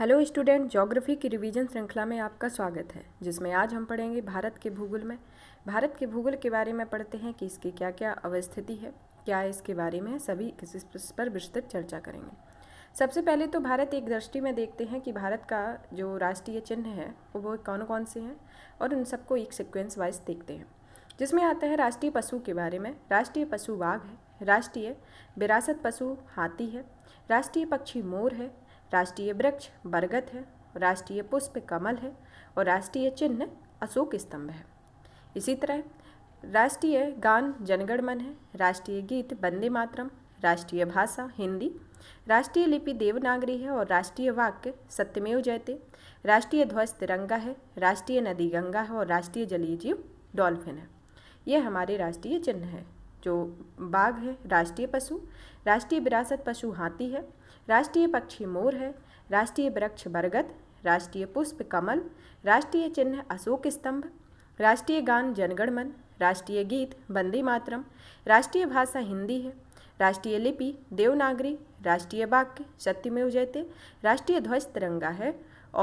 hello student geography की revision श्रृंखला में आपका स्वागत है जिसमें आज हम पढ़ेंगे भारत के भूगोल में भारत के भूगोल के बारे में पढ़ते हैं कि इसकी क्या क्या अवस्थिति है क्या इसके बारे में सभी किसी पर विस्तृत चर्चा करेंगे सबसे पहले तो भारत एक दृष्टि में देखते हैं कि भारत का जो राष्ट्रीय चिन्ह है वो कौन कौन से हैं और उन सबको एक सिक्वेंस वाइज देखते हैं जिसमें आता है राष्ट्रीय पशु के बारे में राष्ट्रीय पशु बाघ है राष्ट्रीय विरासत पशु हाथी है राष्ट्रीय पक्षी मोर है राष्ट्रीय वृक्ष बरगद है राष्ट्रीय पुष्प कमल है और राष्ट्रीय चिन्ह अशोक स्तंभ है इसी तरह राष्ट्रीय गान जनगणमन है राष्ट्रीय गीत वंदे मातरम राष्ट्रीय भाषा हिंदी राष्ट्रीय लिपि देवनागरी है और राष्ट्रीय वाक्य सत्यमेव जयते राष्ट्रीय ध्वज तिरंगा है राष्ट्रीय नदी गंगा है और राष्ट्रीय जलीय जीव डॉल्फिन है ये हमारे राष्ट्रीय चिन्ह है जो बाघ है राष्ट्रीय पशु राष्ट्रीय विरासत पशु हाथी है राष्ट्रीय पक्षी मोर है राष्ट्रीय वृक्ष बरगद राष्ट्रीय पुष्प कमल राष्ट्रीय चिन्ह अशोक स्तंभ राष्ट्रीय गान जनगणमन राष्ट्रीय गीत बंदी मातरम राष्ट्रीय भाषा हिंदी है राष्ट्रीय लिपि देवनागरी राष्ट्रीय वाक्य सत्यमेव जयते राष्ट्रीय ध्वज तिरंगा है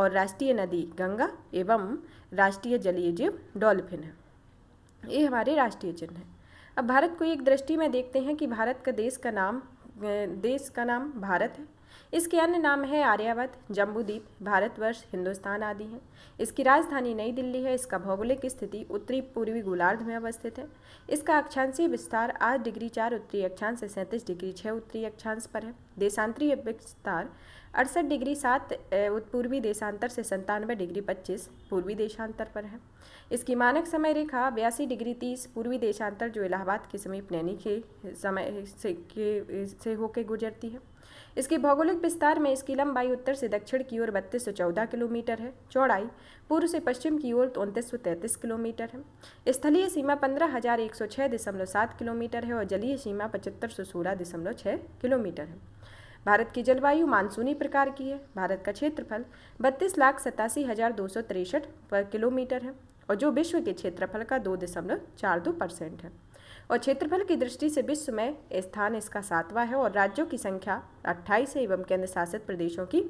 और राष्ट्रीय नदी गंगा एवं राष्ट्रीय जलीय जीव डॉल्फिन है ये हमारे राष्ट्रीय चिन्ह हैं अब भारत को एक दृष्टि में देखते हैं कि भारत का देश का नाम देश का नाम भारत है इसके अन्य नाम है आर्यावत जम्बूद्वीप भारतवर्ष हिंदुस्तान आदि हैं इसकी राजधानी नई दिल्ली है इसका भौगोलिक स्थिति उत्तरी पूर्वी गोलार्ध में अवस्थित है इसका अक्षांशीय विस्तार आठ डिग्री चार उत्तरी अक्षांश से सैंतीस डिग्री छः उत्तरी अक्षांश पर है देशांतरीय विस्तार अड़सठ डिग्री सात पूर्वी देशांतर से संतानवे डिग्री पच्चीस पूर्वी देशांतर पर है इसकी मानक समय रेखा बयासी डिग्री तीस पूर्वी देशांतर जो इलाहाबाद के समीप नैनी के समय से के से होके गुजरती है इसके भौगोलिक विस्तार में इसकी लंबाई उत्तर से दक्षिण की ओर बत्तीस किलोमीटर है चौड़ाई पूर्व से पश्चिम की ओर उनतीस किलोमीटर है स्थलीय सीमा पंद्रह किलोमीटर है और जलीय सीमा पचहत्तर किलोमीटर है भारत की जलवायु मानसूनी प्रकार की है भारत का क्षेत्रफल बत्तीस लाख सतासी हज़ार दो सौ तिरसठ पर किलोमीटर है और जो विश्व के क्षेत्रफल का दो दशमलव चार दो परसेंट है और क्षेत्रफल की दृष्टि से विश्व में स्थान इसका सातवां है और राज्यों की संख्या अट्ठाईस है एवं केंद्र शासित प्रदेशों की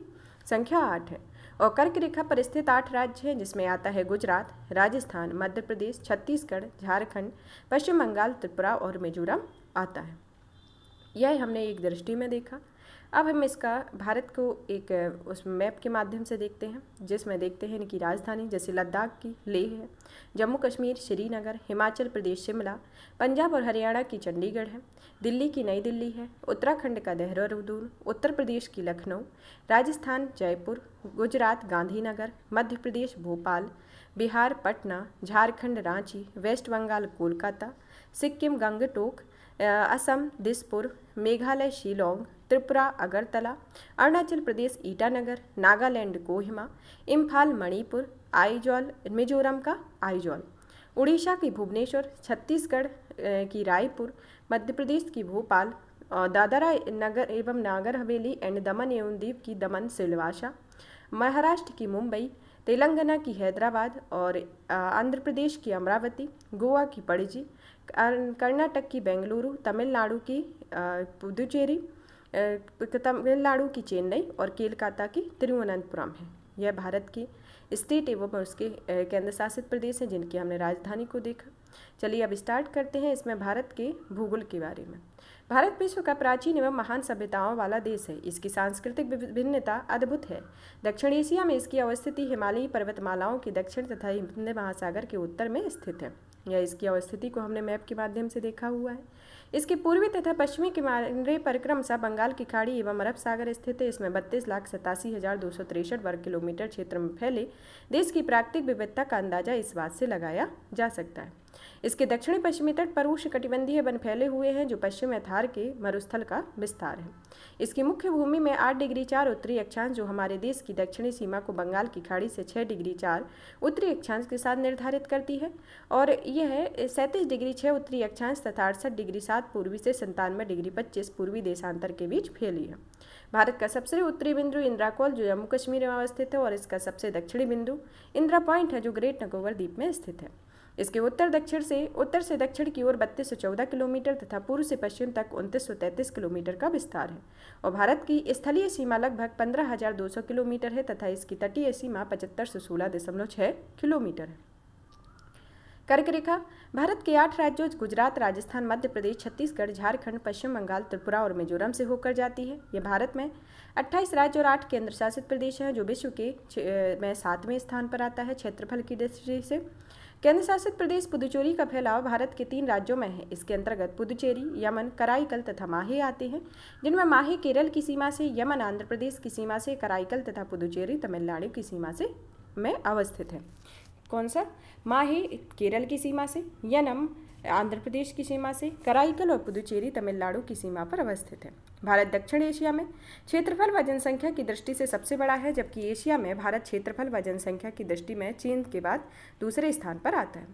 संख्या आठ है और कर्क रेखा पर स्थित आठ राज्य हैं जिसमें आता है गुजरात राजस्थान मध्य प्रदेश छत्तीसगढ़ झारखंड पश्चिम बंगाल त्रिपुरा और मिजोरम आता है यह हमने एक दृष्टि में देखा अब हम इसका भारत को एक उस मैप के माध्यम से देखते हैं जिसमें देखते हैं इनकी राजधानी जैसे लद्दाख की लेह है जम्मू कश्मीर श्रीनगर हिमाचल प्रदेश शिमला पंजाब और हरियाणा की चंडीगढ़ है दिल्ली की नई दिल्ली है उत्तराखंड का देहरादून उत्तर प्रदेश की लखनऊ राजस्थान जयपुर गुजरात गांधीनगर मध्य प्रदेश भोपाल बिहार पटना झारखंड रांची वेस्ट बंगाल कोलकाता सिक्किम गंगटोक असम दिसपुर मेघालय शिलोंग त्रिपुरा अगरतला अरुणाचल प्रदेश ईटानगर नागालैंड कोहिमा इम्फाल मणिपुर आइजॉल मिजोरम का आइजॉल उड़ीसा की भुवनेश्वर छत्तीसगढ़ की रायपुर मध्य प्रदेश की भोपाल दादरा नगर एवं नागर हवेली एंड दमन एवं दीप की दमन सिलवासा महाराष्ट्र की मुंबई तेलंगाना की हैदराबाद और आंध्र प्रदेश की अमरावती गोवा की पणजी कर्नाटक की बेंगलुरु तमिलनाडु की पुदुचेरी तमिलनाडु की चेन्नई और केलकाता की तिरुवनंतपुरम है यह भारत की स्टेट एवं उसके केंद्र शासित प्रदेश हैं जिनकी हमने राजधानी को देखा चलिए अब स्टार्ट करते हैं इसमें भारत के भूगोल के बारे में भारत विश्व का प्राचीन एवं महान सभ्यताओं वाला देश है इसकी सांस्कृतिक विभिन्नता अद्भुत है दक्षिण एशिया में इसकी अवस्थिति हिमालयी पर्वतमालाओं के दक्षिण तथा हिंद महासागर के उत्तर में स्थित है यह इसकी अवस्थिति को हमने मैप के माध्यम से देखा हुआ है इसके पूर्वी तथा पश्चिमी किनारे पर क्रमशः बंगाल की खाड़ी एवं अरब सागर स्थित है इसमें बत्तीस लाख सतासी हज़ार दो सौ तिरसठ वर्ग किलोमीटर क्षेत्र में फैले देश की प्राकृतिक विविधता का अंदाजा इस बात से लगाया जा सकता है इसके दक्षिणी पश्चिमी तट पर उष्णकटिबंधीय वन फैले हुए हैं जो पश्चिम अथार के मरुस्थल का विस्तार है इसकी मुख्य भूमि में आठ डिग्री चार उत्तरी अक्षांश जो हमारे देश की दक्षिणी सीमा को बंगाल की खाड़ी से छः डिग्री चार उत्तरी अक्षांश के साथ निर्धारित करती है और यह सैंतीस डिग्री छः उत्तरी अक्षांश तथा अड़सठ डिग्री सात पूर्वी से संतानवे डिग्री पच्चीस पूर्वी देशांतर के बीच फैली है भारत का सबसे उत्तरी बिंदु इंद्राकोल जो जम्मू कश्मीर में अवस्थित है और इसका सबसे दक्षिणी बिंदु इंदिरा पॉइंट है जो ग्रेट नकोवर द्वीप में स्थित है इसके उत्तर दक्षिण से उत्तर से दक्षिण की ओर बत्तीस किलोमीटर तथा पूर्व से पश्चिम तक उनतीस किलोमीटर का विस्तार है और भारत की स्थलीय सीमा लगभग 15,200 किलोमीटर है तथा इसकी तटीय सीमा पचहत्तर से सोलह दशमलव किलोमीटर है कर्क रेखा भारत के आठ राज्यों गुजरात राजस्थान मध्य प्रदेश छत्तीसगढ़ झारखंड पश्चिम बंगाल त्रिपुरा और मिजोरम से होकर जाती है यह भारत में 28 राज्य और आठ केंद्र शासित प्रदेश हैं जो विश्व के में सातवें स्थान पर आता है क्षेत्रफल की दृष्टि से केंद्र शासित प्रदेश पुदुचेरी का फैलाव भारत के तीन राज्यों में है इसके अंतर्गत पुदुचेरी यमन कराईकल तथा माहे आते हैं जिनमें माहे केरल की सीमा से यमन आंध्र प्रदेश की सीमा से कराईकल तथा पुदुचेरी तमिलनाडु की सीमा से में अवस्थित है कौन सा माहे केरल की सीमा से यनम आंध्र प्रदेश की सीमा से कराईकल और पुदुचेरी तमिलनाडु की सीमा पर अवस्थित है भारत दक्षिण एशिया में क्षेत्रफल व जनसंख्या की दृष्टि से सबसे बड़ा है जबकि एशिया में भारत क्षेत्रफल व जनसंख्या की दृष्टि में चीन के बाद दूसरे स्थान पर आता है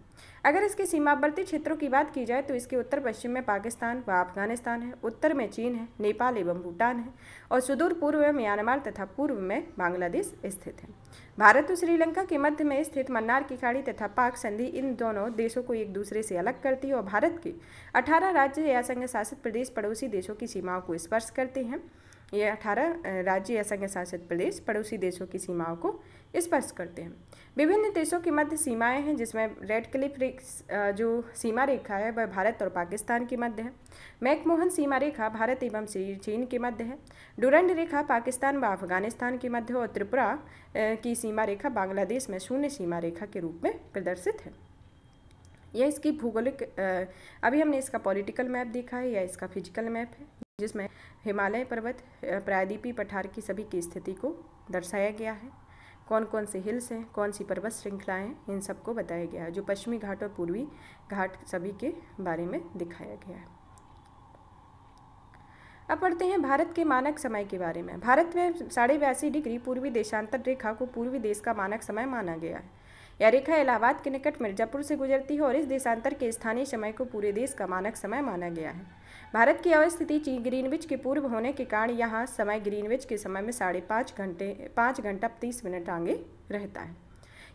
अगर इसके सीमावर्ती क्षेत्रों की बात की जाए तो इसके उत्तर पश्चिम में पाकिस्तान व अफगानिस्तान है उत्तर में चीन है नेपाल एवं भूटान है और सुदूर पूर्व में म्यांमार तथा पूर्व में बांग्लादेश स्थित है भारत और श्रीलंका के मध्य में स्थित मन्नार की खाड़ी तथा पाक संधि इन दोनों देशों को एक दूसरे से अलग करती है और भारत के 18 राज्य या संघ शासित प्रदेश पड़ोसी देशों की सीमाओं को स्पर्श करते हैं ये अठारह राज्य या संघ शासित प्रदेश पड़ोसी देशों की सीमाओं को स्पर्श करते हैं विभिन्न देशों की मध्य सीमाएं हैं जिसमें रेड क्लिफ जो सीमा रेखा है वह भारत और पाकिस्तान के मध्य है मैकमोहन सीमा रेखा भारत एवं चीन के मध्य है डुरंड रेखा पाकिस्तान व अफगानिस्तान के मध्य और त्रिपुरा की सीमा रेखा बांग्लादेश में शून्य सीमा रेखा के रूप में प्रदर्शित है यह इसकी भूगोलिक अभी हमने इसका पॉलिटिकल मैप देखा है या इसका फिजिकल मैप है जिसमें हिमालय पर्वत प्रायद्वीपी पठार की सभी की स्थिति को दर्शाया गया है कौन कौन से हिल्स हैं कौन सी पर्वत श्रृंखलाएँ हैं इन सबको बताया गया है जो पश्चिमी घाट और पूर्वी घाट सभी के बारे में दिखाया गया है अब पढ़ते हैं भारत के मानक समय के बारे में भारत में साढ़े बयासी डिग्री पूर्वी देशांतर रेखा को पूर्वी देश का मानक समय माना गया है यह रेखा इलाहाबाद के निकट मिर्जापुर से गुजरती है और इस देशांतर के स्थानीय समय को पूरे देश का मानक समय माना गया है भारत की अवस्थिति ग्रीनविच के पूर्व होने के कारण यहाँ समय ग्रीनविच के समय में साढ़े पाँच घंटे पाँच घंटा तीस मिनट आगे रहता है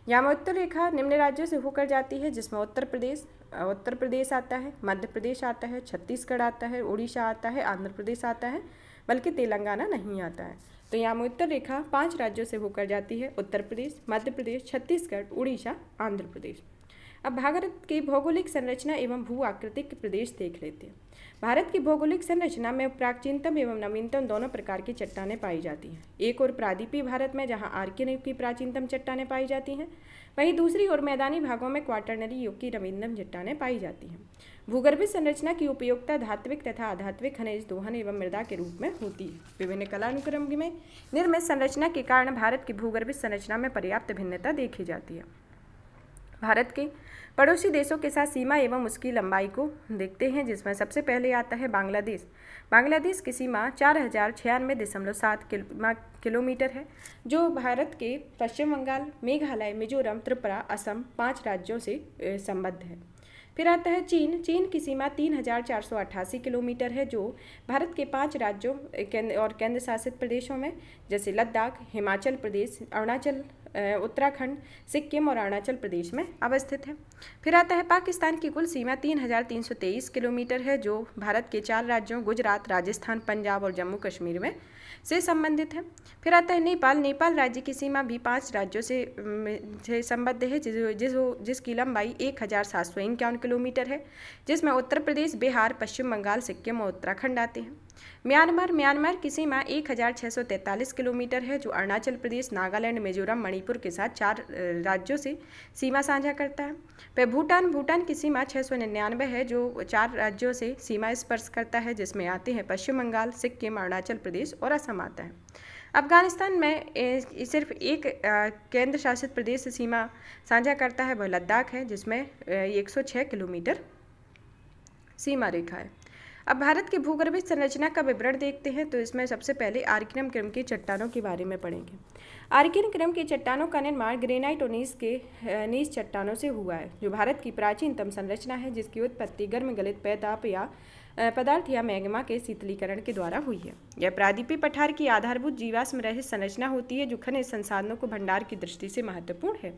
यहाँ उत्तर रेखा निम्न राज्यों से होकर जाती है जिसमें उत्तर प्रदेश उत्तर प्रदेश आता है मध्य प्रदेश आता है छत्तीसगढ़ आता है उड़ीसा आता है आंध्र प्रदेश आता है बल्कि तेलंगाना नहीं आता है तो यहाँ उत्तर रेखा पाँच राज्यों से होकर जाती है उत्तर प्रदेश मध्य प्रदेश छत्तीसगढ़ उड़ीसा आंध्र प्रदेश अब भारत की भौगोलिक संरचना एवं भू आकृतिक प्रदेश देख लेते हैं भारत की भौगोलिक संरचना में प्राचीनतम एवं नवीनतम दोनों प्रकार की चट्टानें पाई जाती हैं एक और प्रादीपीय भारत में जहां आर्किन युग की प्राचीनतम चट्टानें पाई जाती हैं वहीं दूसरी ओर मैदानी भागों में क्वार्टरनरी युग की नवीनतम चट्टानें पाई जाती हैं भूगर्भित संरचना की उपयोगिता धात्विक तथा आधात्विक खनिज दोहन एवं मृदा के रूप में होती है विभिन्न कलानुक्रम में निर्मित संरचना के कारण भारत की भूगर्भित संरचना में पर्याप्त भिन्नता देखी जाती है भारत के पड़ोसी देशों के साथ सीमा एवं उसकी लंबाई को देखते हैं जिसमें सबसे पहले आता है बांग्लादेश बांग्लादेश की सीमा चार हज़ार छियानवे दशमलव सात किलोमीटर है जो भारत के पश्चिम बंगाल मेघालय मिजोरम त्रिपुरा असम पांच राज्यों से संबद्ध है फिर आता है चीन चीन की सीमा तीन किलोमीटर है जो भारत के पांच राज्यों और केंद्र शासित प्रदेशों में जैसे लद्दाख हिमाचल प्रदेश अरुणाचल उत्तराखंड सिक्किम और अरुणाचल प्रदेश में अवस्थित है फिर आता है पाकिस्तान की कुल सीमा 3,323 किलोमीटर है जो भारत के चार राज्यों गुजरात राजस्थान पंजाब और जम्मू कश्मीर में से संबंधित है फिर आता है नेपाल नेपाल राज्य की सीमा भी पांच राज्यों से से संबद्ध है जिस जिस जिसकी लंबाई एक हज़ार सात सौ इक्यावन किलोमीटर है जिसमें उत्तर प्रदेश बिहार पश्चिम बंगाल सिक्किम और उत्तराखंड आते हैं म्यांमार म्यांमार की सीमा 1643 किलोमीटर है जो अरुणाचल प्रदेश नागालैंड मिजोरम मणिपुर के साथ चार राज्यों से सीमा साझा करता है वह भूटान भूटान की सीमा 699 है जो चार राज्यों से सीमा स्पर्श करता है जिसमें आते हैं पश्चिम बंगाल सिक्किम अरुणाचल प्रदेश और असम आता है अफगानिस्तान में सिर्फ एक केंद्र शासित प्रदेश से सीमा साझा करता है वह लद्दाख है जिसमें एक किलोमीटर सीमा रेखा है अब भारत की भूगर्भिक संरचना का विवरण देखते हैं तो इसमें सबसे पहले आर्किनम क्रम की चट्टानों के बारे में पढ़ेंगे आर्किन क्रम की चट्टानों का निर्माण ग्रेनाइट और नीस के नीस चट्टानों से हुआ है जो भारत की प्राचीनतम संरचना है जिसकी उत्पत्ति गर्म गलित पैदाप या पदार्थ या मैग्मा के शीतलीकरण के द्वारा हुई है यह प्रादीपी पठार की आधारभूत जीवाश्म रहित संरचना होती है जो खनिज संसाधनों को भंडार की दृष्टि से महत्वपूर्ण है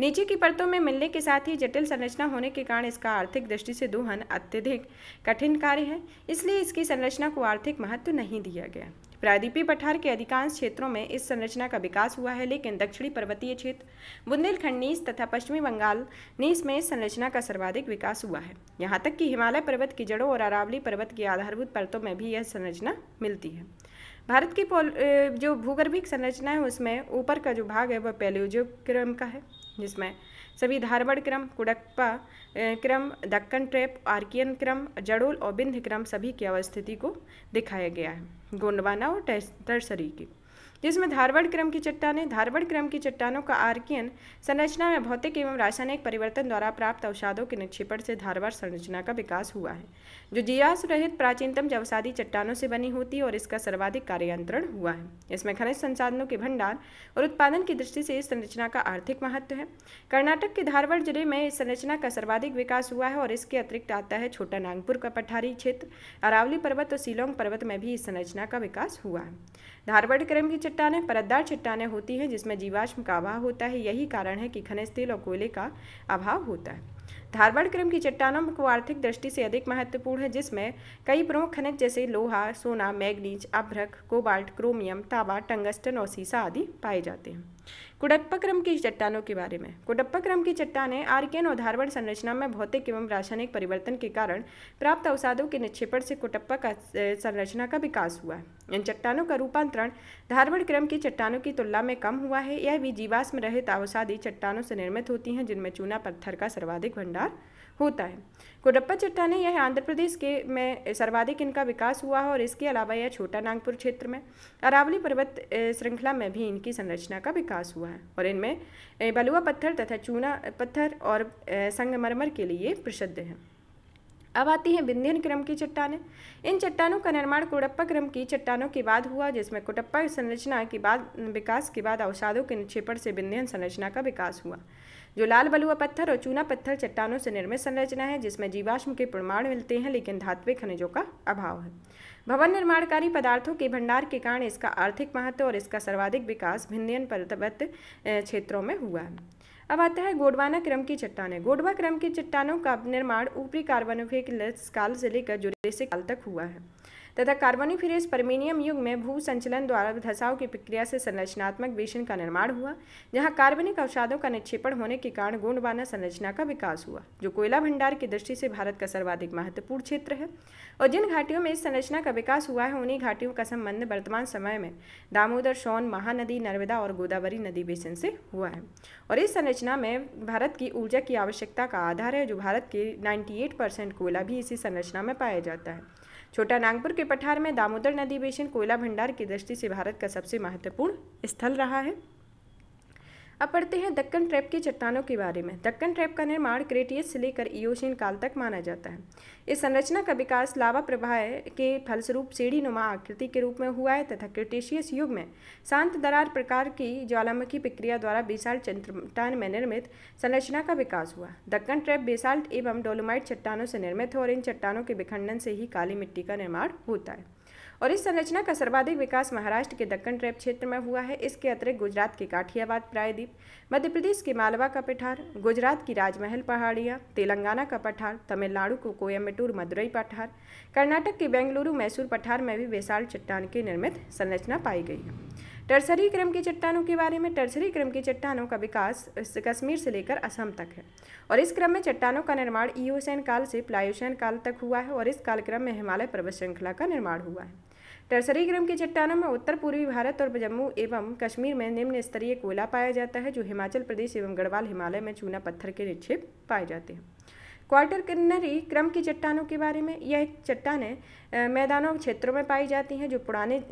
नीचे की परतों में मिलने के साथ ही जटिल संरचना होने के कारण इसका आर्थिक दृष्टि से दोहन अत्यधिक कठिन कार्य है इसलिए इसकी संरचना को आर्थिक महत्व नहीं दिया गया प्रायद्वीपीय पठार के अधिकांश क्षेत्रों में इस संरचना का विकास हुआ है लेकिन दक्षिणी पर्वतीय क्षेत्र बुंदेलखंड नीस तथा पश्चिमी बंगाल नीस में इस संरचना का सर्वाधिक विकास हुआ है यहाँ तक कि हिमालय पर्वत की जड़ों और अरावली पर्वत की आधारभूत परतों में भी यह संरचना मिलती है भारत की जो भूगर्भिक संरचना है उसमें ऊपर का जो भाग है वह क्रम का है जिसमें सभी धारवाड़ क्रम कुडक्पा क्रम दक्कन ट्रेप आर्कियन क्रम जड़ोल और बिंध क्रम सभी की अवस्थिति को दिखाया गया है गोंडवाना और टर्सरी की जिसमें धारवाड़ क्रम की चट्टाने धारवाड़ क्रम की चट्टानों का आर्कियन संरचना में भौतिक एवं रासायनिक परिवर्तन द्वारा प्राप्त अवसादों के निक्षेपण से धारवाड़ संरचना का विकास हुआ है जो जिया रहित प्राचीनतम जवसादी चट्टानों से बनी होती है और इसका सर्वाधिक कार्यंत्रण हुआ है इसमें खनिज संसाधनों के भंडार और उत्पादन की दृष्टि से इस संरचना का आर्थिक महत्व है कर्नाटक के धारवाड़ जिले में इस संरचना का सर्वाधिक विकास हुआ है और इसके अतिरिक्त आता है छोटा नागपुर का पठारी क्षेत्र अरावली पर्वत और शिलोंग पर्वत में भी इस संरचना का विकास हुआ है धारवाड़ क्रम की चट्टानें परतदार चट्टानें होती हैं जिसमें जीवाश्म का अभाव होता है यही कारण है कि खनिज तेल और कोयले का अभाव होता है धारवाड़ क्रम की चट्टानों को आर्थिक दृष्टि से अधिक महत्वपूर्ण है जिसमें कई प्रमुख खनिज जैसे लोहा सोना मैग्नीज अभ्रक कोबाल्ट क्रोमियम ताबा टंगस्टन और सीसा आदि पाए जाते हैं कुडप्पक्रम की चट्टानों के बारे में कुडप्पक्रम की चट्टाने आर्कियन और धारवड़ संरचना में भौतिक एवं रासायनिक परिवर्तन के कारण प्राप्त अवसादों के निक्षेपण से कुटप्पा का संरचना का विकास हुआ है इन चट्टानों का रूपांतरण धारवण क्रम की चट्टानों की तुलना में कम हुआ है यह भी जीवाश्म रहित अवसादी चट्टानों से निर्मित होती हैं जिनमें चूना पत्थर का सर्वाधिक भंडार होता है कोडप्पा चट्टाने यह आंध्र प्रदेश के में सर्वाधिक इनका विकास हुआ है और इसके अलावा यह छोटा नागपुर क्षेत्र में अरावली पर्वत श्रृंखला में भी इनकी संरचना का विकास हुआ है और इनमें बलुआ पत्थर तथा चूना पत्थर और संगमरमर के लिए प्रसिद्ध है अब आती हैं विंध्यन क्रम की चट्टाने इन चट्टानों का निर्माण कोड़प्पा क्रम की चट्टानों के बाद हुआ जिसमें कुडप्पा संरचना के बाद विकास के बाद अवसादों के निक्षेपण से विंध्यन संरचना का विकास हुआ जो लाल बलुआ पत्थर और चूना पत्थर चट्टानों से निर्मित संरचना है जिसमें जीवाश्म के प्रमाण मिलते हैं लेकिन धात्विक खनिजों का अभाव है भवन निर्माणकारी पदार्थों के भंडार के कारण इसका आर्थिक महत्व और इसका सर्वाधिक विकास भिन्न पर्वत क्षेत्रों में हुआ है अब आता है गोडवाना क्रम की चट्टानें गोडवा क्रम की चट्टानों का निर्माण ऊपरी कार्बनोफिक काल से लेकर जुरेसिक काल तक हुआ है तथा कार्बोनिफिरस परमेनियम युग में भू संचलन द्वारा धसाव की प्रक्रिया से संरचनात्मक बेशन का निर्माण हुआ जहाँ कार्बनिक अवसादों का निक्षेपण होने के कारण गोंडवाना संरचना का विकास हुआ जो कोयला भंडार की दृष्टि से भारत का सर्वाधिक महत्वपूर्ण क्षेत्र है और जिन घाटियों में इस संरचना का विकास हुआ है उन्हीं घाटियों का संबंध वर्तमान समय में दामोदर सोन महानदी नर्मदा और गोदावरी नदी बेसिन से हुआ है और इस संरचना में भारत की ऊर्जा की आवश्यकता का आधार है जो भारत के 98 परसेंट कोयला भी इसी संरचना में पाया जाता है छोटा नागपुर के पठार में दामोदर नदी बेसिन कोयला भंडार की दृष्टि से भारत का सबसे महत्वपूर्ण स्थल रहा है अब पढ़ते हैं दक्कन ट्रैप की चट्टानों के बारे में दक्कन ट्रैप का निर्माण क्रेटियस से लेकर ईयोशीन काल तक माना जाता है इस संरचना का विकास लावा प्रवाह के फलस्वरूप सीढ़ी नुमा आकृति के रूप में हुआ है तथा क्रिटेशियस युग में शांत दरार प्रकार की ज्वालामुखी प्रक्रिया द्वारा बेसाल्ट चट्टान में निर्मित संरचना का विकास हुआ दक्कन ट्रैप बेसाल्ट एवं डोलोमाइट चट्टानों से निर्मित हो और इन चट्टानों के विखंडन से ही काली मिट्टी का निर्माण होता है और इस संरचना का सर्वाधिक विकास महाराष्ट्र के दक्कन ट्रैप क्षेत्र में हुआ है इसके अतिरिक्त गुजरात के काठियाबाद प्रायद्वीप मध्य प्रदेश के मालवा का पठार गुजरात की राजमहल पहाड़ियाँ तेलंगाना का पठार तमिलनाडु को कोयम्बटूर मदुरई पठार कर्नाटक के बेंगलुरु मैसूर पठार में भी विशाल चट्टान की निर्मित संरचना पाई गई है टर्सरी क्रम की चट्टानों के बारे में टर्सरी क्रम की चट्टानों का विकास कश्मीर से लेकर असम तक है और इस क्रम में चट्टानों का निर्माण ईओसेन काल से प्लायोसेन काल तक हुआ है और इस कालक्रम में हिमालय पर्वत श्रृंखला का निर्माण हुआ है टर्सरी क्रम की चट्टानों में उत्तर पूर्वी भारत और जम्मू एवं कश्मीर में निम्न स्तरीय कोयला पाया जाता है जो हिमाचल प्रदेश एवं गढ़वाल हिमालय में चूना पत्थर के निक्षेप पाए जाते हैं क्वार्टर किन्नरी क्रम की चट्टानों के बारे में यह चट्टाने मैदानों क्षेत्रों में पाई जाती हैं जो पुराने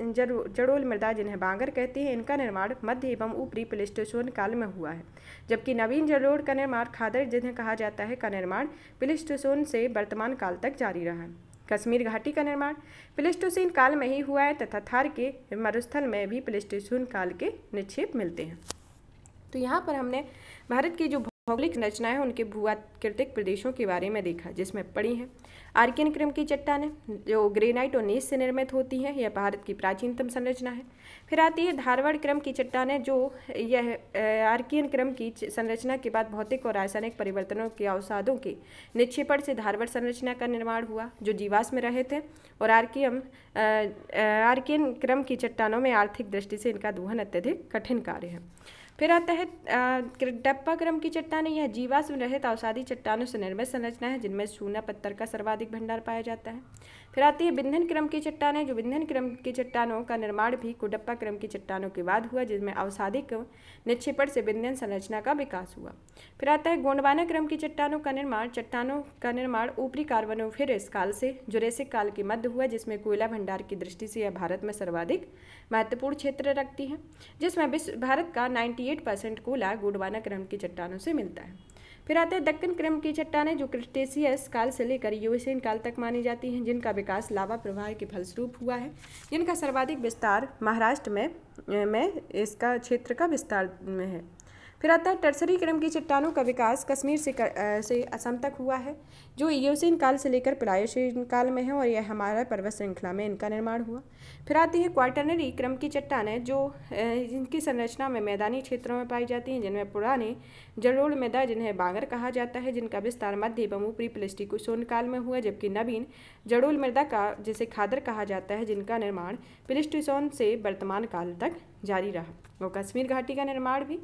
जड़ोल मृदा जिन्हें बांगर कहती हैं इनका निर्माण मध्य एवं ऊपरी प्लेस्टोसोन काल में हुआ है जबकि नवीन जड़ोड़ का निर्माण खादर जिन्हें कहा जाता है का निर्माण प्लेस्टोसोन से वर्तमान काल तक जारी रहा है कश्मीर घाटी का निर्माण प्लेस्टोसिन काल में ही हुआ है तथा थार के मरुस्थल में भी प्लेस्टोसिन काल के निक्षेप मिलते हैं तो यहाँ पर हमने भारत की जो भौगोलिक रचनाएं उनके भूआकृतिक प्रदेशों के बारे में देखा जिसमें पड़ी हैं आर्कियन क्रम की चट्टानें जो ग्रेनाइट और नेस से निर्मित होती हैं यह भारत की प्राचीनतम संरचना है फिर आती है धारवाड़ क्रम की चट्टानें जो यह आर्कियन क्रम की संरचना के बाद भौतिक और रासायनिक परिवर्तनों के अवसादों के निक्षेपण से धारवाड़ संरचना का निर्माण हुआ जो जीवास में रहे थे और आर्कियम आर्कियन क्रम की चट्टानों में आर्थिक दृष्टि से इनका दोहन अत्यधिक कठिन कार्य है फिर आता है डप्पाक्रम की चट्टानें यह जीवाश्म रहित अवसादी चट्टानों से निर्मित संरचना है जिनमें सूना पत्थर का सर्वाधिक भंडार पाया जाता है फिर आती है बिंधन क्रम की चट्टानें जो बिंधन क्रम की चट्टानों का निर्माण भी कुडप्पा क्रम की चट्टानों के बाद हुआ जिसमें अवसादिक निक्षेपण से बिंधन संरचना का विकास हुआ फिर आता है गोंडवाना क्रम की चट्टानों का निर्माण चट्टानों का निर्माण ऊपरी कार्बनोफेरस काल से जुरेसिक काल के मध्य हुआ जिसमें कोयला भंडार की दृष्टि से यह भारत में सर्वाधिक महत्वपूर्ण क्षेत्र रखती है जिसमें विश्व भारत का नाइन्टी परसेंट कोयला गोंडवाना क्रम की चट्टानों से मिलता है फिर आते हैं दक्कन क्रम की चट्टानें जो क्रिस्टेशियस काल से लेकर यूसेन काल तक मानी जाती हैं जिनका विकास लावा प्रवाह के फलस्वरूप हुआ है जिनका सर्वाधिक विस्तार महाराष्ट्र में में इसका क्षेत्र का विस्तार में है फिर आता है टर्सरी क्रम की चट्टानों का विकास कश्मीर से कर, आ, से असम तक हुआ है जो ईयोसिन काल से लेकर प्लायोसिन काल में है और यह हमारा पर्वत श्रृंखला में इनका निर्माण हुआ फिर आती है क्वार्टनरी क्रम की चट्टानें जो इनकी संरचना में मैदानी क्षेत्रों में पाई जाती हैं जिनमें पुराने जलोड़ मैदा जिन्हें बांगर कहा जाता है जिनका विस्तार मध्य एवं ऊपरी प्लिस्टिकोसोन काल में हुआ जबकि नवीन जड़ोल मृदा का जिसे खादर कहा जाता है जिनका निर्माण प्लिस्टिसोन से वर्तमान काल तक जारी रहा और कश्मीर घाटी का निर्माण भी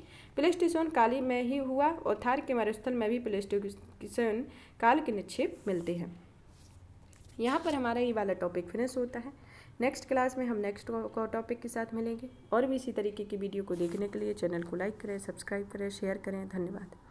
स्टेशन काली में ही हुआ और थार के मरुस्थल में भी स्टेशन काल के निक्षेप मिलते हैं यहाँ पर हमारा ये वाला टॉपिक फिनिश होता है नेक्स्ट क्लास में हम नेक्स्ट टॉपिक के साथ मिलेंगे और भी इसी तरीके की वीडियो को देखने के लिए चैनल को लाइक करें सब्सक्राइब करें शेयर करें धन्यवाद